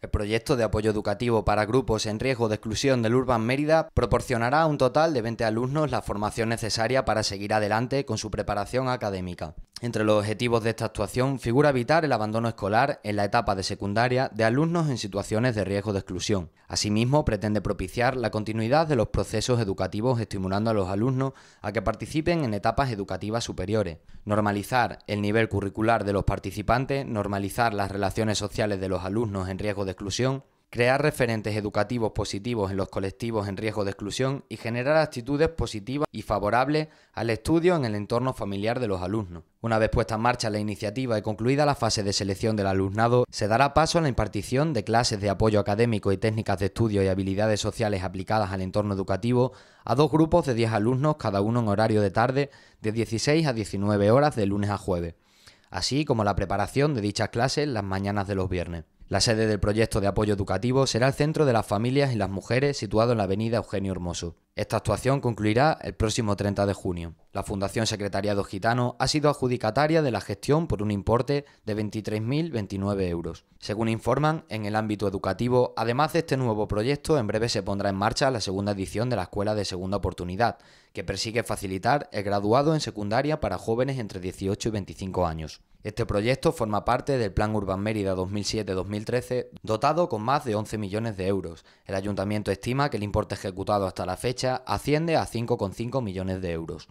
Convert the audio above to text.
El proyecto de apoyo educativo para grupos en riesgo de exclusión del Urban Mérida proporcionará a un total de 20 alumnos la formación necesaria para seguir adelante con su preparación académica. Entre los objetivos de esta actuación figura evitar el abandono escolar en la etapa de secundaria de alumnos en situaciones de riesgo de exclusión. Asimismo, pretende propiciar la continuidad de los procesos educativos estimulando a los alumnos a que participen en etapas educativas superiores, normalizar el nivel curricular de los participantes, normalizar las relaciones sociales de los alumnos en riesgo de exclusión, crear referentes educativos positivos en los colectivos en riesgo de exclusión y generar actitudes positivas y favorables al estudio en el entorno familiar de los alumnos. Una vez puesta en marcha la iniciativa y concluida la fase de selección del alumnado, se dará paso a la impartición de clases de apoyo académico y técnicas de estudio y habilidades sociales aplicadas al entorno educativo a dos grupos de 10 alumnos, cada uno en horario de tarde de 16 a 19 horas de lunes a jueves, así como la preparación de dichas clases las mañanas de los viernes. La sede del proyecto de apoyo educativo será el Centro de las Familias y las Mujeres situado en la avenida Eugenio Hermoso. Esta actuación concluirá el próximo 30 de junio. La Fundación Secretariado Gitano ha sido adjudicataria de la gestión por un importe de 23.029 euros. Según informan, en el ámbito educativo, además de este nuevo proyecto, en breve se pondrá en marcha la segunda edición de la Escuela de Segunda Oportunidad, que persigue facilitar el graduado en secundaria para jóvenes entre 18 y 25 años. Este proyecto forma parte del Plan Urban Mérida 2007-2013, dotado con más de 11 millones de euros. El ayuntamiento estima que el importe ejecutado hasta la fecha asciende a 5,5 millones de euros.